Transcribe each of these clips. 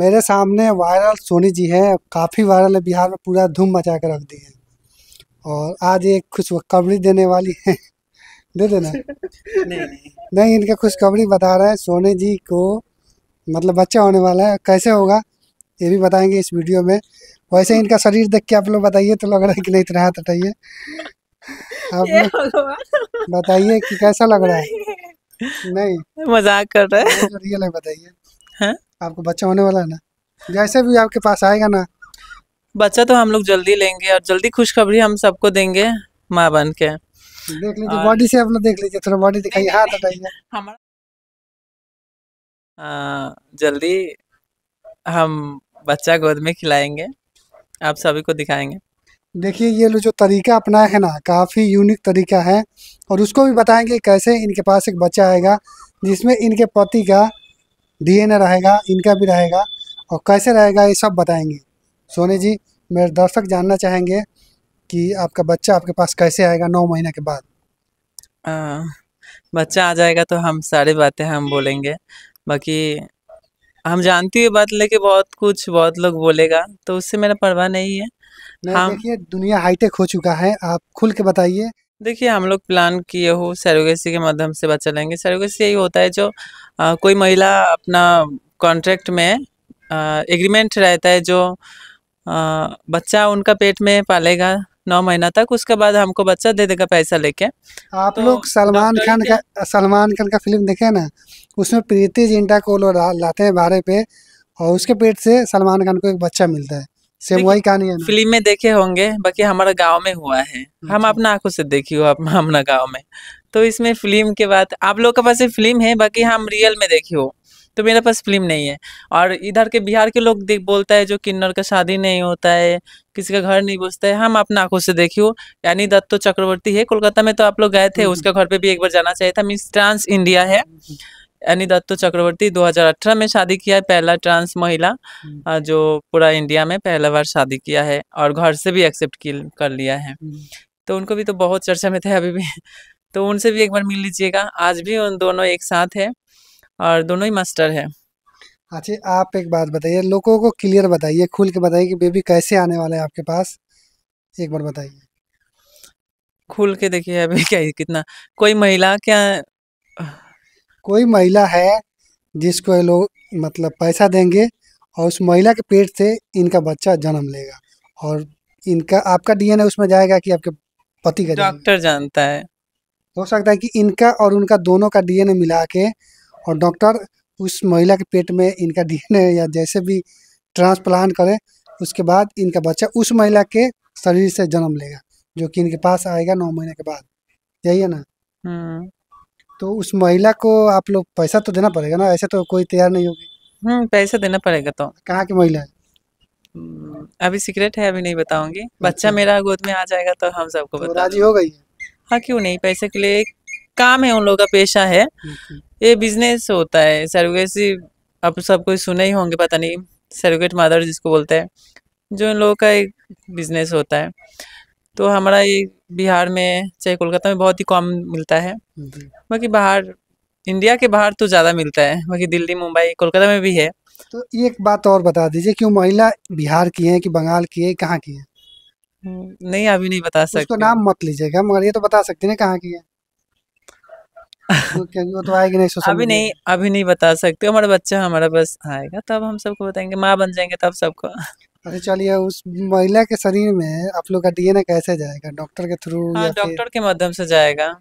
मेरे सामने वायरल सोनी जी हैं काफ़ी वायरल है बिहार में पूरा धूम मचा कर रख दी है और आज ये खुशखबरी देने वाली है दे देना नहीं नहीं नहीं इनका खुशखबरी बता रहे हैं सोनी जी को मतलब बच्चा होने वाला है कैसे होगा ये भी बताएंगे इस वीडियो में वैसे इनका शरीर देख के आप लोग बताइए तो लग रहा है कि नहीं रहा हटाइए आप लोग बताइए कि कैसा लग रहा है नहीं मजाक कर रहे हैं बताइए हाँ? आपको बच्चा होने वाला है ना जैसे भी आपके पास आएगा ना बच्चा तो हम लोग जल्दी लेंगे और जल्दी खुशखबरी हम सबको देंगे माँ बन के देख लीजिए बॉडी से अपना देख लीजिए थोड़ा बॉडी दिखाइए हाथ हटाइए जल्दी हम बच्चा गोद में खिलाएंगे आप सभी को दिखाएंगे देखिए ये जो तरीका अपनाया है ना काफ़ी यूनिक तरीका है और उसको भी बताएंगे कैसे इनके पास एक बच्चा आएगा जिसमें इनके पति का डीएनए रहेगा इनका भी रहेगा और कैसे रहेगा ये सब बताएंगे सोनी जी मेरे दर्शक जानना चाहेंगे कि आपका बच्चा आपके पास कैसे आएगा नौ महीने के बाद आ, बच्चा आ जाएगा तो हम सारी बातें हम बोलेंगे बाकी हम जानती हुई बात लेके बहुत कुछ बहुत लोग बोलेगा तो उससे मेरा परवाह नहीं है नहीं हम... हाँ। देखिए दुनिया हाईटेक हो चुका है आप खुल के बताइए देखिए हम लोग प्लान किए हो सरोगेसी के माध्यम से बच्चा लेंगे सरोगेसी यही होता है जो आ, कोई महिला अपना कॉन्ट्रैक्ट में एग्रीमेंट रहता है जो आ, बच्चा उनका पेट में पालेगा नौ महीना तक उसके बाद हमको बच्चा दे देगा पैसा लेके आप तो लोग सलमान खान का सलमान खान का फिल्म देखे ना उसमें प्रीति जिंटा को लाते हैं बारे पे और उसके पेट से सलमान खान को एक बच्चा मिलता है सेम वही कहानी है फिल्म में देखे होंगे बाकी हमारा गांव में हुआ है हम्म, हम अपना आंखों से देखी हो अपना गांव में तो इसमें फिल्म के बाद आप लोग के पास फिल्म है बाकी हम रियल में देखी हो तो मेरे पास फिल्म नहीं है और इधर के बिहार के लोग बोलता है जो किन्नर का शादी नहीं होता है किसी का घर नहीं बुझता है हम अपना आंखों से देखी हो यानी दत्तो चक्रवर्ती है कोलकाता में तो आप लोग गए थे हम्म, हम्म। उसके घर पे भी एक बार जाना चाहिए था मिस ट्रांस इंडिया है एनी दत्तो चक्रवर्ती 2018 में शादी किया है पहला ट्रांस महिला हम्म। जो पूरा इंडिया में पहला बार शादी किया है और घर से भी एक्सेप्ट कर लिया है हम्म। तो उनको भी तो बहुत चर्चा में थे अभी भी तो उनसे भी एक बार मिल लीजिएगा आज भी उन दोनों एक साथ है और दोनों ही मास्टर है अच्छा आप एक बात बताइए लोगों को क्लियर बताइए खुल के बताइए कि बेबी कैसे आने वाला है आपके पास एक बार बताइए खुल के देखिए अभी क्या कितना कोई महिला क्या कोई महिला है जिसको ये लोग मतलब पैसा देंगे और उस महिला के पेट से इनका बच्चा जन्म लेगा और इनका आपका डीएनए उसमें जाएगा कि आपके पति का डॉक्टर जानता है हो सकता है कि इनका और उनका दोनों का डीएनए मिला के और डॉक्टर उस महिला के पेट में इनका डीएनए या जैसे भी ट्रांसप्लांट करे उसके बाद इनका बच्चा उस महिला के शरीर से जन्म लेगा जो कि इनके पास आएगा नौ महीने के बाद यही है ना हम्म। तो उस महिला को आप लोग पैसा तो देना पड़ेगा ना ऐसे तो कोई तैयार नहीं होगी हम्म पैसा देना पड़ेगा तो कहाँ की महिला है हम्म, अभी सीक्रेट है अभी नहीं बताऊंगी अच्छा। बच्चा मेरा गोद में आ जाएगा तो हम सबको तो राजी हो गई हाँ क्यों नहीं पैसे के लिए काम है उन लोगों का पेशा है अच्छा। ये बिजनेस होता है सर्वेसी आप सब कोई सुने ही होंगे पता नहीं सर्वेट मदर जिसको बोलते हैं जो इन लोगों का एक बिजनेस होता है तो हमारा ये बिहार में चाहे कोलकाता में बहुत ही कम मिलता है बाकी बाहर इंडिया के बाहर तो ज़्यादा मिलता है बाकी दिल्ली मुंबई कोलकाता में भी है तो एक बात और बता दीजिए कि महिला बिहार की है कि बंगाल की है कहाँ की है हम्म, नहीं अभी नहीं बता सकते नाम मत लीजिएगा मगर ये तो बता सकते हैं कहाँ की है वो तो आएगी नहीं सोशल अभी नहीं अभी नहीं बता सकते हमारा बच्चा हमारा बस आएगा तब हम सबको बताएंगे माँ बन जाएंगे तब सबको अरे चलिए उस महिला के शरीर में आप लोग का डीएनए कैसे जाएगा डॉक्टर के थ्रू हाँ, डॉक्टर के माध्यम से जाएगा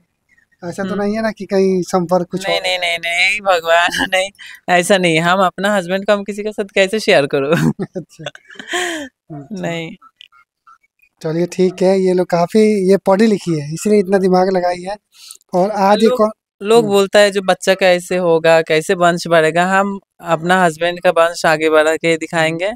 ऐसा तो हम्म। नहीं है ना कि कहीं संपर्क कुछ नहीं नहीं नहीं नहीं भगवान नहीं ऐसा नहीं हम अपना हस्बैंड को हम किसी के साथ कैसे शेयर करो अच्छा।, अच्छा नहीं चलिए ठीक है ये लोग काफी ये पढ़ी लिखी है इसलिए इतना दिमाग लगाई है और आज ही कौन लोग बोलता है जो बच्चा कैसे होगा कैसे वंश बढ़ेगा हम अपना हस्बैंड का वंश आगे बढ़ा के दिखाएंगे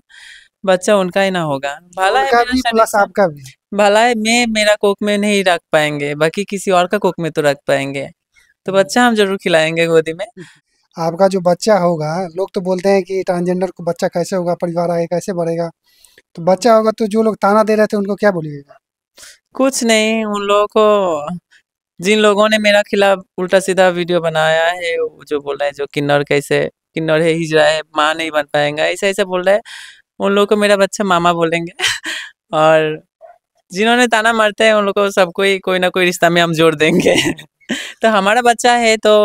बच्चा उनका ही ना होगा भला है उनका मेरा भी शरीर प्लस आपका भी भला है मैं मेरा कोक में नहीं रख पाएंगे बाकी किसी और का कोक में तो रख पाएंगे तो बच्चा हम जरूर खिलाएंगे गोदी में आपका जो बच्चा होगा लोग तो बोलते हैं कि ट्रांसजेंडर को बच्चा कैसे होगा परिवार आगे कैसे बढ़ेगा तो बच्चा होगा तो जो लोग ताना दे रहे थे उनको क्या बोलिएगा कुछ नहीं उन लोगों को जिन लोगों ने मेरा खिलाफ उल्टा सीधा वीडियो बनाया है जो बोल रहे हैं जो किन्नर कैसे किन्नर है हिजरा है माँ नहीं बन पाएंगा ऐसे ऐसे बोल रहे हैं उन लोगों को मेरा बच्चा मामा बोलेंगे और जिन्होंने ताना मारते हैं उन लोगों को सबको ही कोई ना कोई रिश्ता में हम जोड़ देंगे तो हमारा बच्चा है तो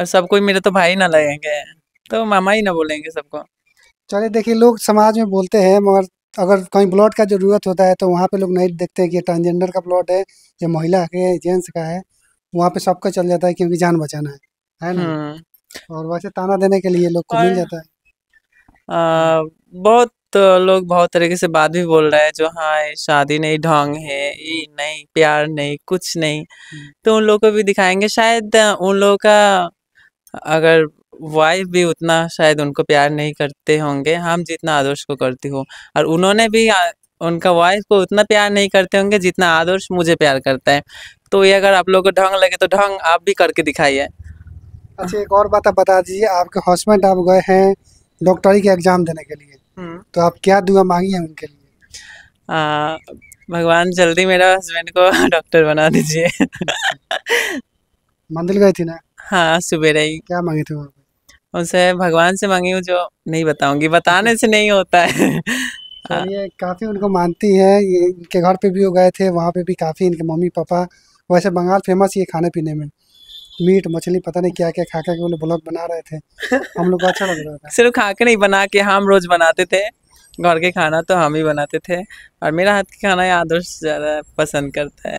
और सबको मेरे तो भाई ना लगेंगे तो मामा ही ना बोलेंगे सबको चलिए देखिए लोग समाज में बोलते हैं मगर अगर कहीं ब्लड का ज़रूरत होता है तो वहाँ पे लोग नहीं देखते कि ट्रांसजेंडर का ब्लड है या महिला है जेंट्स का है वहाँ पे सबका चल जाता है क्योंकि जान बचाना है है ना हम्म। और वैसे ताना देने के लिए लोग को मिल जाता है आ, बहुत लोग बहुत तरीके से बात भी बोल रहे हैं जो हाँ शादी नहीं ढोंग है ये नहीं प्यार नहीं कुछ नहीं हम्म। तो उन लोग को भी दिखाएंगे शायद उन लोगों का अगर वाइफ भी उतना शायद उनको प्यार नहीं करते होंगे हम हाँ, जितना आदर्श को करती हूँ और उन्होंने भी आ, उनका वाइफ को उतना प्यार नहीं करते होंगे जितना आदर्श मुझे प्यार करता है तो ये अगर आप लोग को ढंग लगे तो ढंग आप भी करके दिखाइए अच्छा एक और बात आप बता दीजिए आपके हस्बैंड आप गए हैं डॉक्टरी के एग्ज़ाम देने के लिए हम्म। तो आप क्या दुआ मांगी है उनके लिए आ, भगवान जल्दी मेरा हस्बैंड को डॉक्टर बना दीजिए मंदिर गए थे ना हाँ सुबह रही क्या मांगे थे वहाँ उनसे भगवान से मांगी हूँ जो नहीं बताऊंगी बताने से नहीं होता है ये हाँ। काफ़ी उनको मानती है इनके घर पे भी वो गए थे वहाँ पे भी काफ़ी इनके मम्मी पापा वैसे बंगाल फेमस ये खाने पीने में मीट मछली पता नहीं क्या क्या खा के वो ब्लॉग बना रहे थे हम लोग को अच्छा लग रहा था सिर्फ खा के नहीं बना के हम रोज बनाते थे घर के खाना तो हम ही बनाते थे और मेरा हाथ का खाना आदर्श ज़्यादा पसंद करता है